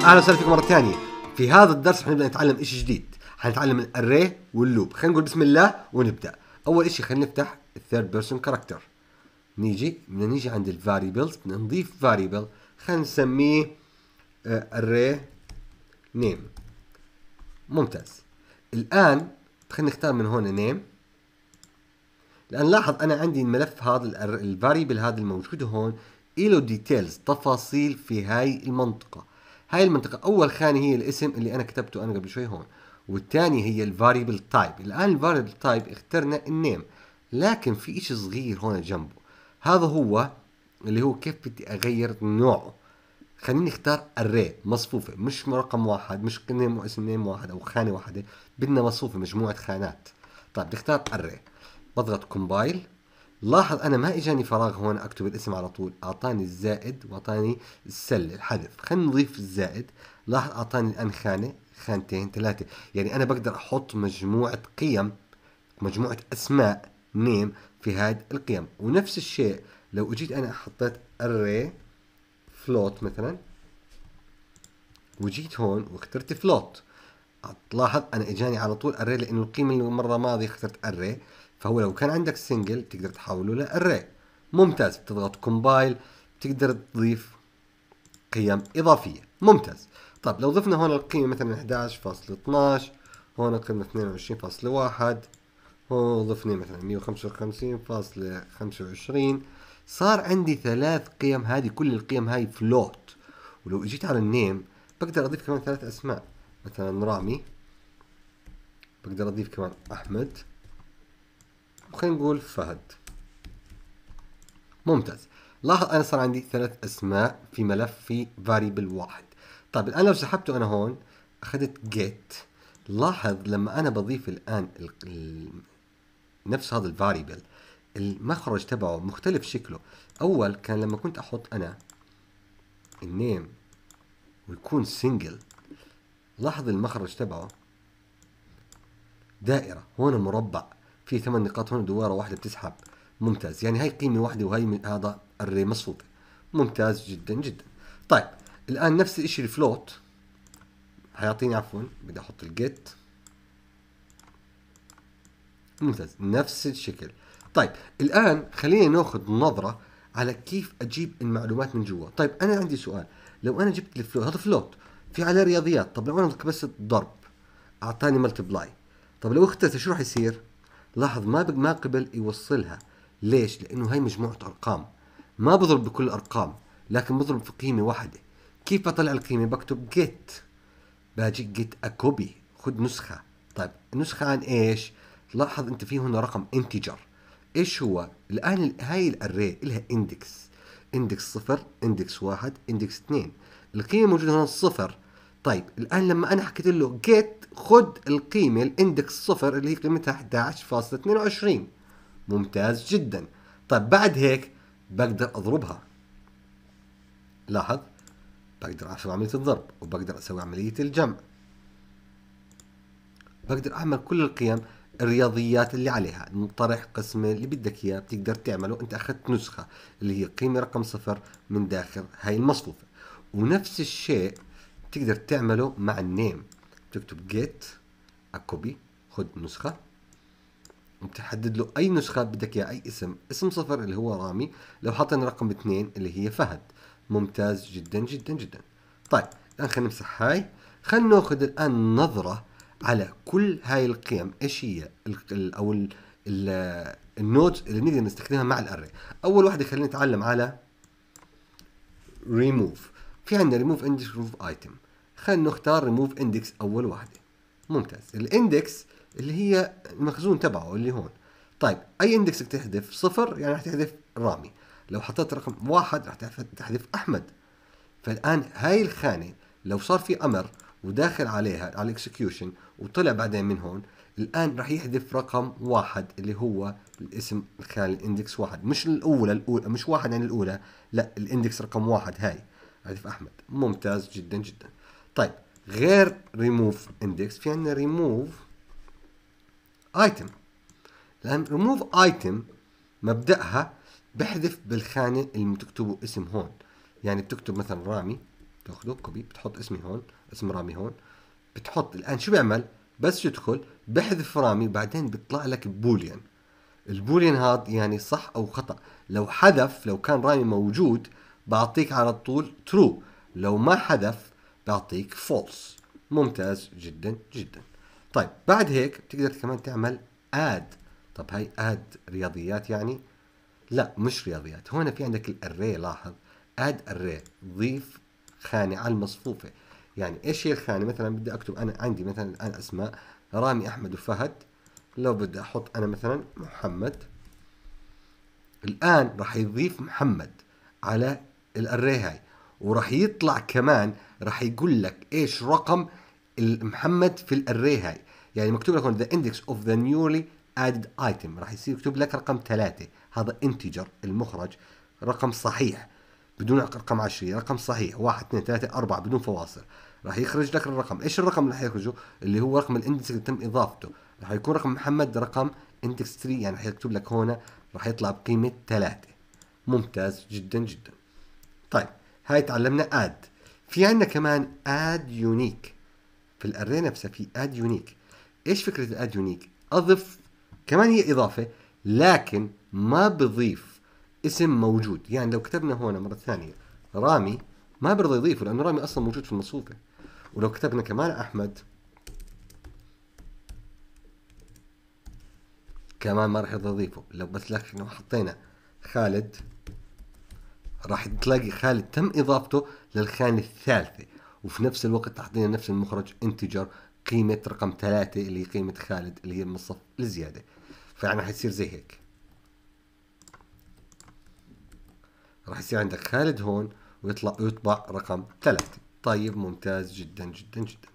اهلا وسهلا فيكم مره ثانيه في هذا الدرس حنبدا نتعلم شيء جديد حنتعلم الاري واللوب خلينا نقول بسم الله ونبدا اول شيء خلينا نفتح الثيرد بيرسون كاركتر نيجي بدنا نيجي عند الفاريبلز بدنا نضيف فاريبل خلينا نسميه آه، array نيم ممتاز الان خلينا نختار من هون نيم الان لاحظ انا عندي الملف هذا الفاريبل هذا الموجود هون له ديتيلز تفاصيل في هاي المنطقه هاي المنطقة أول خانة هي الاسم اللي أنا كتبته أنا قبل شوي هون والثانية هي الفاريبل تايب الآن الفاريبل تايب اخترنا النيم لكن في إشي صغير هون جنبه هذا هو اللي هو كيف بدي أغير نوعه خليني اختار array مصفوفة مش رقم واحد مش نيم اسم نيم واحد أو خانة واحدة بدنا مصفوفة مجموعة خانات طيب نختار array بضغط compile لاحظ انا ما اجاني فراغ هون اكتب الاسم على طول اعطاني الزائد واعطاني السله الحذف خلينا نضيف الزائد لاحظ اعطاني الان خانه خانتين ثلاثه يعني انا بقدر احط مجموعه قيم مجموعه اسماء نيم في هذه القيم ونفس الشيء لو اجيت انا حطيت array فلوت مثلا وجيت هون واخترت فلوت لاحظ انا اجاني على طول array لانه القيمه اللي المره الماضيه اخترت array فهو لو كان عندك سنجل تقدر تحوله لاري ممتاز بتضغط كومبايل بتقدر تضيف قيم اضافيه ممتاز طيب لو ضفنا هون القيمه مثلا 11.12 هون القيمه 22.1 هون ضفنا مثلا 155.25 صار عندي ثلاث قيم هذه كل القيم هاي فلوت ولو اجيت على النيم بقدر اضيف كمان ثلاث اسماء مثلا رامي بقدر اضيف كمان احمد خلينا نقول فهد ممتاز لاحظ انا صار عندي ثلاث اسماء في ملف في فاريبل واحد طيب الان لو سحبته انا هون اخذت جيت لاحظ لما انا بضيف الان الـ الـ نفس هذا الفاريبل المخرج تبعه مختلف شكله اول كان لما كنت احط انا النيم ويكون سنجل لاحظ المخرج تبعه دائرة هون مربع في ثمان نقاط هنا دواره واحده بتسحب ممتاز يعني هاي قيمه واحده وهي من هذا الري مصفوفه ممتاز جدا جدا طيب الان نفس الشيء الفلوت هيعطيني عفوا بدي احط الجيت ممتاز نفس الشكل طيب الان خلينا ناخذ نظره على كيف اجيب المعلومات من جوا طيب انا عندي سؤال لو انا جبت الفلوت هذا فلوت في عليه رياضيات طب لو انا بس الضرب اعطاني ملتبلاي طب لو اخترت شو راح يصير لاحظ ما ما قبل يوصلها ليش؟ لأنه هي مجموعة أرقام ما بضرب بكل الأرقام لكن بضرب في قيمة واحدة كيف بطلع القيمة؟ بكتب جيت باجي جيت أكوبي خد نسخة طيب نسخة عن إيش؟ لاحظ أنت في هنا رقم انتجر إيش هو؟ الآن هاي الأري لها اندكس اندكس صفر اندكس واحد اندكس اثنين القيمة موجودة هنا صفر طيب الآن لما أنا حكيت له جيت خد القيمة الاندكس صفر اللي هي قيمتها 11.22 ممتاز جدا طيب بعد هيك بقدر اضربها لاحظ بقدر اسوي عملية الضرب وبقدر اسوي عملية الجمع بقدر اعمل كل القيم الرياضيات اللي عليها طرح قسم اللي بدك اياه بتقدر تعمله انت اخذت نسخة اللي هي قيمة رقم صفر من داخل هاي المصفوفة ونفس الشيء تقدر تعمله مع النيم تكتب جيت اكوبي خد نسخة وبتحدد له أي نسخة بدك إياه أي اسم اسم صفر اللي هو رامي لو حاطين رقم اثنين اللي هي فهد ممتاز جدا جدا جدا طيب الآن خلينا نمسح هاي خلينا ناخذ الآن نظرة على كل هاي القيم ايش هي او ال ال النوت اللي نقدر نستخدمها مع الاري اول واحده خلينا نتعلم على ريموف في عندنا ريموف اندكس ريموف ايتم خلينا نختار ريموف اندكس اول واحده ممتاز الاندكس اللي هي المخزون تبعه اللي هون طيب اي اندكس بتحذف صفر يعني رح تحذف رامي لو حطيت رقم واحد رح تحذف احمد فالان هاي الخانه لو صار في امر وداخل عليها على الاكسكيوشن وطلع بعدين من هون الان راح يحذف رقم واحد اللي هو الاسم الخانه الاندكس واحد مش الاولى الاولى مش واحد عن يعني الاولى لا الاندكس رقم واحد هاي حذف احمد ممتاز جدا جدا طيب غير ريموف اندكس في عندنا ريموف ايتم لان ريموف ايتم مبداها بحذف بالخانه اللي بتكتبوا اسم هون يعني بتكتب مثلا رامي تاخذه كوبي بتحط اسمي هون اسم رامي هون بتحط الان شو بيعمل بس يدخل بحذف رامي بعدين بيطلع لك بوليان البوليان هذا يعني صح او خطا لو حذف لو كان رامي موجود بعطيك على طول ترو لو ما حذف بعطيك فولس ممتاز جدا جدا طيب بعد هيك بتقدر كمان تعمل اد طب هاي اد رياضيات يعني لا مش رياضيات هون في عندك الاري لاحظ اد اري ضيف خانه على المصفوفه يعني ايش هي الخانه مثلا بدي اكتب انا عندي مثلا الان اسماء رامي احمد وفهد لو بدي احط انا مثلا محمد الان راح يضيف محمد على الاري هاي وراح يطلع كمان راح يقول لك ايش رقم محمد في الاري هاي يعني مكتوب لك ذا اندكس اوف ذا نيولي ادد ايتم راح يصير يكتب لك رقم ثلاثة هذا انتجر المخرج رقم صحيح بدون رقم عشرية رقم صحيح واحد اثنين ثلاثة أربعة بدون فواصل راح يخرج لك الرقم ايش الرقم اللي حيخرجه اللي هو رقم الاندكس اللي تم اضافته راح يكون رقم محمد رقم اندكس 3 يعني حيكتب لك هنا راح يطلع بقيمه ثلاثة ممتاز جدا جدا طيب هاي تعلمنا اد في عندنا كمان اد يونيك في الاري نفسها في اد يونيك ايش فكره الاد يونيك اضف كمان هي اضافه لكن ما بضيف اسم موجود يعني لو كتبنا هون مره ثانيه رامي ما برضى يضيفه لانه رامي اصلا موجود في المصفوفه ولو كتبنا كمان احمد كمان ما راح يرضى يضيفه لو بس لكن لو حطينا خالد راح تلاقي خالد تم اضافته للخانة الثالثة وفي نفس الوقت تعطينا نفس المخرج انتجر قيمة رقم ثلاثة اللي هي قيمة خالد اللي هي من الصف الزيادة فيعني حتصير زي هيك راح يصير عندك خالد هون ويطلع ويطبع رقم ثلاثة طيب ممتاز جدا جدا جدا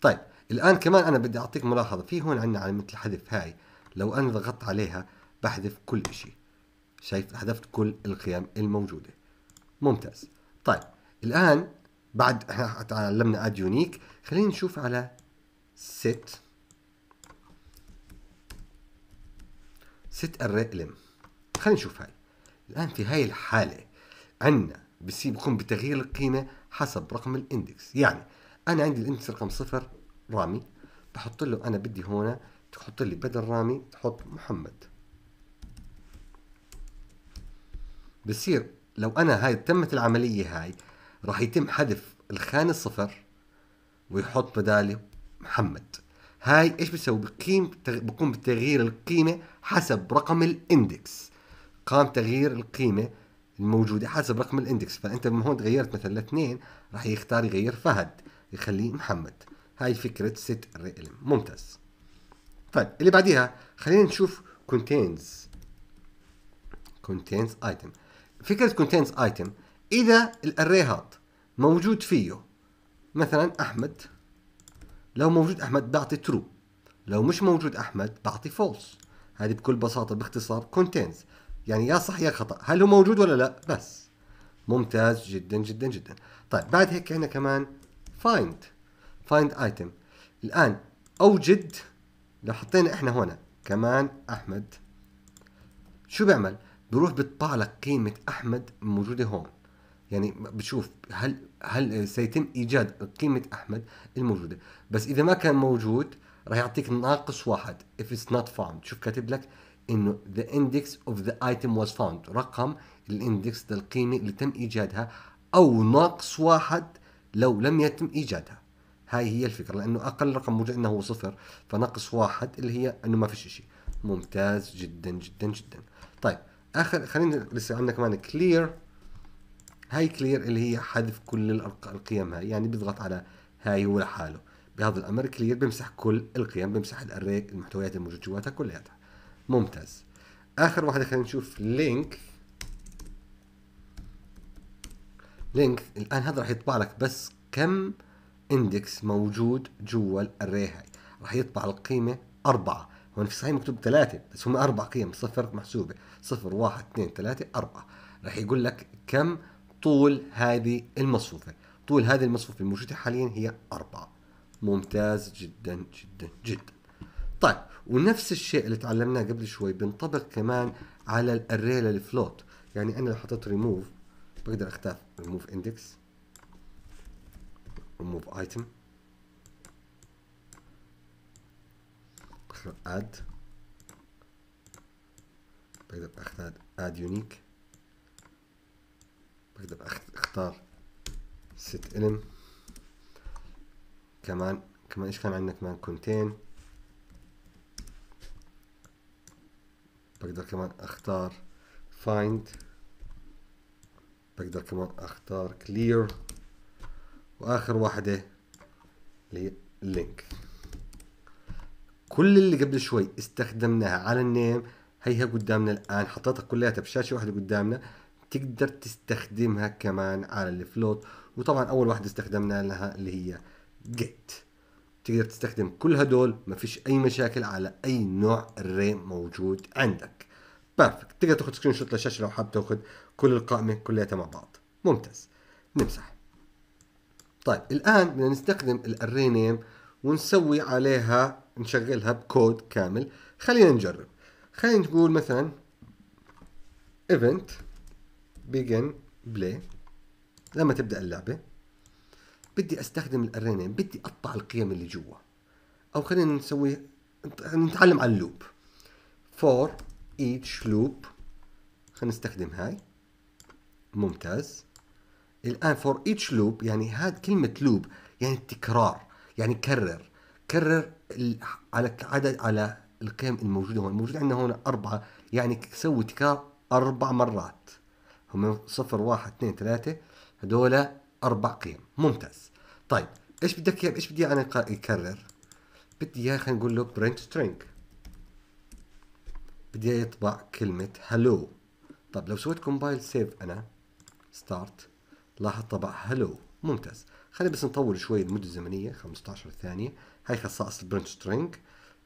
طيب الآن كمان أنا بدي أعطيك ملاحظة في هون عندنا علامة الحذف هاي لو أنا ضغطت عليها بحذف كل شيء شايف حذفت كل القيم الموجودة ممتاز طيب الآن بعد تعلمنا اد يونيك خلينا نشوف على set set array lm خلينا نشوف هاي الآن في هاي الحالة عندنا بقوم بتغيير القيمة حسب رقم الاندكس يعني أنا عندي الاندكس رقم صفر رامي بحط له أنا بدي هون تحط لي بدل رامي تحط محمد بصير لو أنا هاي تمت العملية هاي راح يتم حذف الخان الصفر ويحط بداله محمد هاي ايش بيسوي بقيم بقوم بتغيير القيمه حسب رقم الاندكس قام تغيير القيمه الموجوده حسب رقم الاندكس فانت من هون تغيرت مثلا اثنين راح يختار يغير فهد يخليه محمد هاي فكره ست ريلم ممتاز طيب اللي بعديها خلينا نشوف contains contains item فكره contains item اذا الاري هاد موجود فيه مثلا احمد لو موجود احمد بعطي ترو لو مش موجود احمد بعطي فولس هذه بكل بساطه باختصار كونتينز يعني يا صح يا خطا هل هو موجود ولا لا بس ممتاز جدا جدا جدا طيب بعد هيك عندنا كمان فايند فايند ايتم الان اوجد لو حطينا احنا هنا كمان احمد شو بيعمل بروح بيطبع لك قيمه احمد موجوده هون يعني بتشوف هل هل سيتم ايجاد قيمه احمد الموجوده بس اذا ما كان موجود راح يعطيك ناقص واحد if it's not found شوف كاتب لك انه the index of the item was found رقم الاندكس للقيمه اللي تم ايجادها او ناقص واحد لو لم يتم ايجادها هاي هي الفكره لانه اقل رقم موجود انه هو صفر فناقص واحد اللي هي انه ما فيش شيء ممتاز جدا جدا جدا طيب اخر خلينا لسه عندنا كمان كلير هاي كلير اللي هي حذف كل القيم هاي يعني بيضغط على هاي هو لحاله بهذا الامر كلير بمسح كل القيم بمسح الاري المحتويات الموجود جواتها كلياتها ممتاز اخر واحده خلينا نشوف لينك لينك الان هذا راح يطبع لك بس كم اندكس موجود جوا الاري هاي راح يطبع القيمه أربعة هون في الصحيح مكتوب ثلاثة بس هم أربع قيم صفر محسوبة صفر واحد اثنين ثلاثة أربعة راح يقول لك كم طول هذه المصفوفة طول هذه المصفوفة الموجودة حاليا هي أربعة ممتاز جدا جدا جدا طيب ونفس الشيء اللي تعلمناه قبل شوي بنطبق كمان على الاري للفلوت يعني انا لو حطيت ريموف بقدر اختار ريموف اندكس ريموف ايتم اد بقدر اختار اد يونيك بقدر اختار set الم كمان كمان ايش كان عندنا كمان كونتين بقدر كمان اختار find بقدر كمان اختار clear واخر واحدة اللي هي link كل اللي قبل شوي استخدمناها على النيم هيها قدامنا الان حطيتها كلها بشاشة واحدة قدامنا تقدر تستخدمها كمان على الفلوت وطبعا اول واحده استخدمنا لها اللي هي جيت تقدر تستخدم كل هدول ما فيش اي مشاكل على اي نوع الري موجود عندك بيرفكت تقدر تاخذ سكرين شوت للشاشه لو حاب تاخذ كل القائمه كلياتها مع بعض ممتاز نمسح طيب الان بدنا نستخدم الاري نيم ونسوي عليها نشغلها بكود كامل خلينا نجرب خلينا نقول مثلا ايفنت begin play لما تبدأ اللعبة بدي استخدم الارينيم بدي اقطع القيم اللي جوا او خلينا نسوي نتعلم على اللوب for each loop خلينا نستخدم هاي ممتاز الان for each loop يعني هاد كلمة لوب يعني التكرار يعني كرر كرر على عدد على القيم الموجودة هون الموجوده عندنا هون أربعة يعني سوي تكرار أربع مرات هم صفر واحد اثنين ثلاثة هدول أربع قيم ممتاز طيب ايش بدك اياه ايش بدي انا يعني يكرر؟ بدي اياه خلينا نقول له برنت سترينج بدي اياه يطبع كلمة هلو طب لو سويت كومبايل سيف انا ستارت لاحظ طبع هلو ممتاز خلينا بس نطول شوي المدة الزمنية 15 ثانية هاي خصائص البرنت سترينج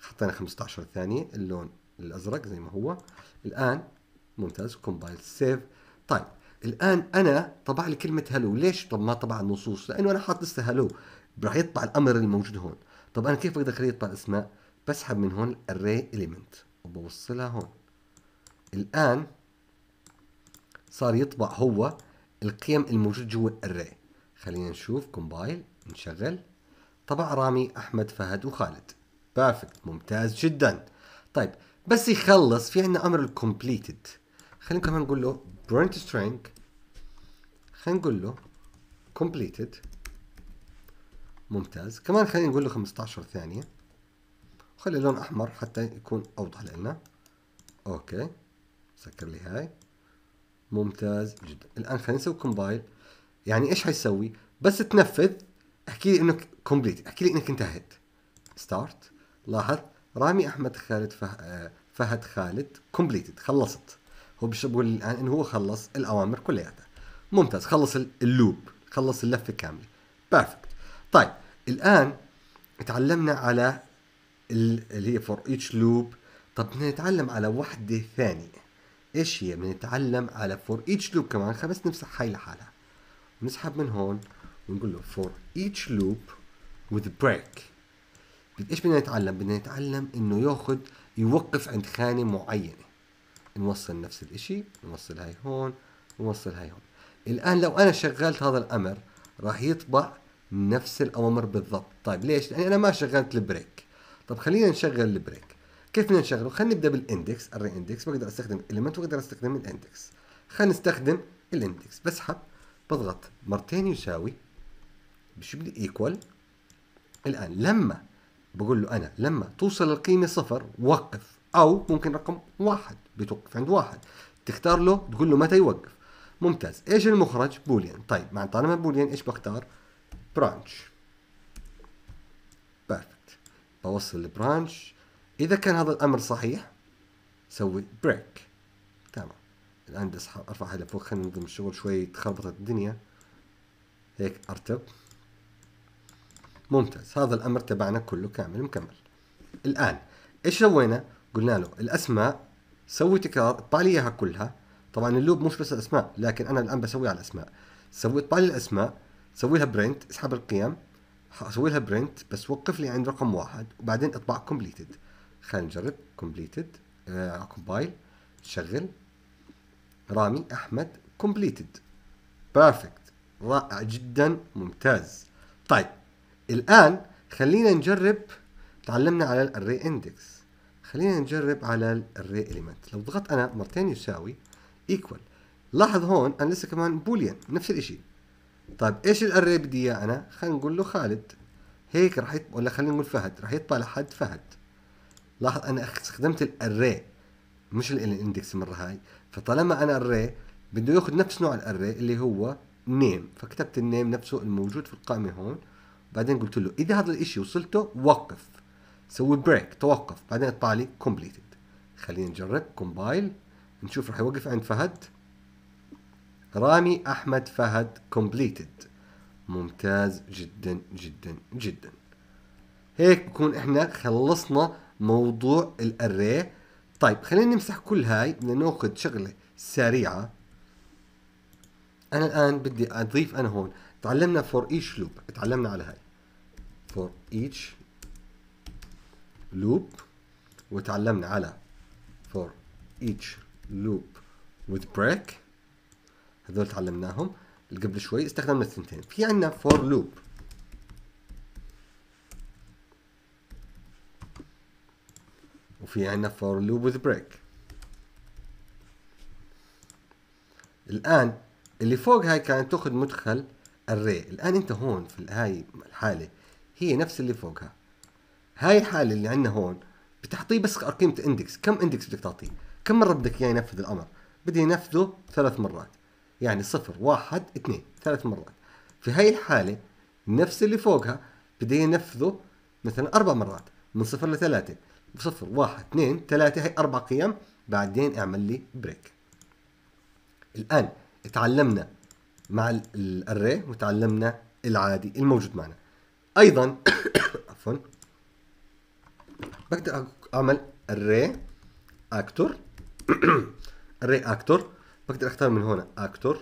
حطينا 15 ثانية اللون الازرق زي ما هو الان ممتاز كومبايل سيف طيب الان انا طبع لي كلمه هلو ليش طب ما طبع النصوص لانه انا حاط لسه هلو راح يطبع الامر الموجود هون طب انا كيف بقدر اخليه يطبع الاسماء بسحب من هون الاري اليمنت وبوصلها هون الان صار يطبع هو القيم الموجود جوا الاري خلينا نشوف كومبايل نشغل طبع رامي احمد فهد وخالد بيرفكت ممتاز جدا طيب بس يخلص في عندنا امر الكومبليتد خلينا كمان نقول له print string خلينا نقول له completed ممتاز كمان خلينا نقول له 15 ثانية خلي اللون أحمر حتى يكون أوضح لنا أوكي سكر لي هاي ممتاز جدا الآن خلينا نسوي كومبايل يعني إيش حيسوي بس تنفذ احكي لي إنك كومبليت احكي لي إنك انتهيت ستارت لاحظ رامي أحمد خالد آه، فهد خالد كومبليتد خلصت هو بقول الان يعني انه هو خلص الاوامر كلياتها ممتاز خلص اللوب خلص اللفه كامله بيرفكت طيب الان تعلمنا على اللي هي فور ايتش لوب طب بدنا نتعلم على وحده ثانيه ايش هي بنتعلم على فور ايتش لوب كمان بس نمسح هاي لحالها ونسحب من هون ونقول له فور ايتش لوب وذ بريك ايش بدنا نتعلم بدنا نتعلم انه ياخذ يوقف عند خانه معينه نوصل نفس الإشي نوصل هاي هون ونوصل هاي هون الآن لو أنا شغلت هذا الأمر راح يطبع نفس الأوامر بالضبط طيب ليش؟ لأني أنا ما شغلت البريك طب خلينا نشغل البريك كيف بدنا نشغله؟ خلينا نبدأ بالإندكس الري إندكس بقدر أستخدم إليمنت وأقدر أستخدم الإندكس خلينا نستخدم الإندكس بسحب بضغط مرتين يساوي بشو بدي إيكوال الآن لما بقول له أنا لما توصل القيمة صفر وقف او ممكن رقم واحد بتوقف عند واحد تختار له تقول له متى يوقف ممتاز ايش المخرج بوليان طيب مع طالما بوليان ايش بختار برانش بيرفكت بوصل البرانش اذا كان هذا الامر صحيح سوي بريك تمام الان بدي هذا فوق خلينا ننظم الشغل شوي تخربطت الدنيا هيك ارتب ممتاز هذا الامر تبعنا كله كامل مكمل الان ايش سوينا قلنا له الاسماء سوي تكرار اطبع لي اياها كلها طبعا اللوب مش بس الاسماء لكن انا الان بسوي على الاسماء سوي اطبع لي الاسماء سوي لها برنت اسحب القيم اسوي لها برنت بس وقف لي عند رقم واحد وبعدين اطبع كومبليتد خلينا نجرب كومبليتد آه كومبايل شغل رامي احمد كومبليتد بيرفكت رائع جدا ممتاز طيب الان خلينا نجرب تعلمنا على الاري اندكس خلينا نجرب على الري اليمنت لو ضغطت انا مرتين يساوي ايكوال لاحظ هون انا لسه كمان بوليان نفس الشيء طيب ايش الاري بدي اياه انا خلينا نقول له خالد هيك راح يط... ولا خلينا نقول فهد راح يطلع لحد فهد لاحظ انا استخدمت الاري مش الاندكس المره هاي فطالما انا الري بده ياخذ نفس نوع الاري اللي هو نيم فكتبت النيم نفسه الموجود في القائمه هون بعدين قلت له اذا هذا الاشي وصلته وقف سوي بريك توقف بعدين اطلع لي كومبليتد خلينا نجرب كومبايل نشوف راح يوقف عند فهد رامي احمد فهد كومبليتد ممتاز جدا جدا جدا هيك بكون احنا خلصنا موضوع الاري طيب خلينا نمسح كل هاي بدنا ناخذ شغله سريعه انا الان بدي اضيف انا هون تعلمنا فور ايتش لوب تعلمنا على هاي فور ايتش loop وتعلمنا على for each loop with break هذول تعلمناهم قبل شوي استخدمنا الثنتين في عندنا for loop وفي عندنا for loop with break الآن اللي فوق هاي كانت تأخذ مدخل array الآن أنت هون في هاي الحالة هي نفس اللي فوقها هاي الحاله اللي عندنا هون بتعطيه بس قيمه اندكس كم اندكس بدك تعطيه كم مره بدك اياه ينفذ الامر بده ينفذه ثلاث مرات يعني صفر واحد اثنين ثلاث مرات في هاي الحاله نفس اللي فوقها بده ينفذه مثلا اربع مرات من صفر لثلاثه صفر واحد اثنين ثلاثه هي اربع قيم بعدين اعمل لي بريك الان تعلمنا مع الاري وتعلمنا العادي الموجود معنا ايضا عفوا بقدر اعمل array actor array actor بقدر اختار من هنا actor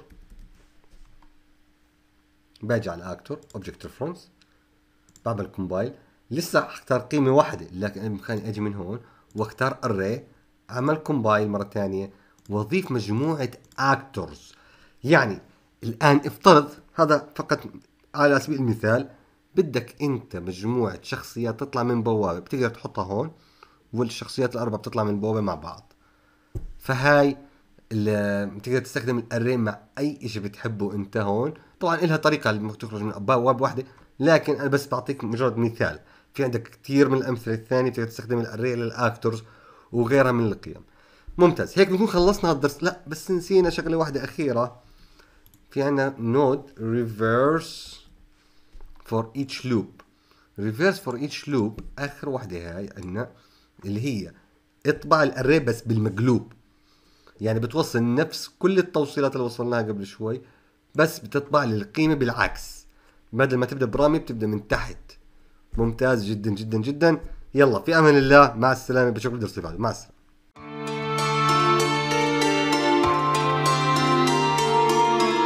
باجي على actor object reference بعمل كومبايل لسه حختار قيمة واحدة لكن خليني أجي من هون واختار array أعمل كومبايل مرة ثانية وأضيف مجموعة actors يعني الآن افترض هذا فقط على سبيل المثال بدك انت مجموعه شخصيات تطلع من بوابه بتقدر تحطها هون والشخصيات الاربعه بتطلع من بوابه مع بعض فهاي بتقدر تستخدم الاري مع اي شيء بتحبه انت هون طبعا إلها طريقه تخرج من بوابه واحده لكن انا بس بعطيك مجرد مثال في عندك كثير من الامثله الثانيه بتقدر تستخدم الاري للاكتورز وغيرها من القيم ممتاز هيك بنكون خلصنا الدرس لا بس نسينا شغله واحده اخيره في عندنا نود ريفيرس for each loop reverse for each loop اخر واحده هاي عندنا اللي هي اطبع الاري بس بالمقلوب يعني بتوصل نفس كل التوصيلات اللي وصلناها قبل شوي بس بتطبع للقيمه بالعكس بدل ما تبدا برامي بتبدا من تحت ممتاز جدا جدا جدا يلا في امان الله مع السلامه بشكرك درس بعد مع السلامه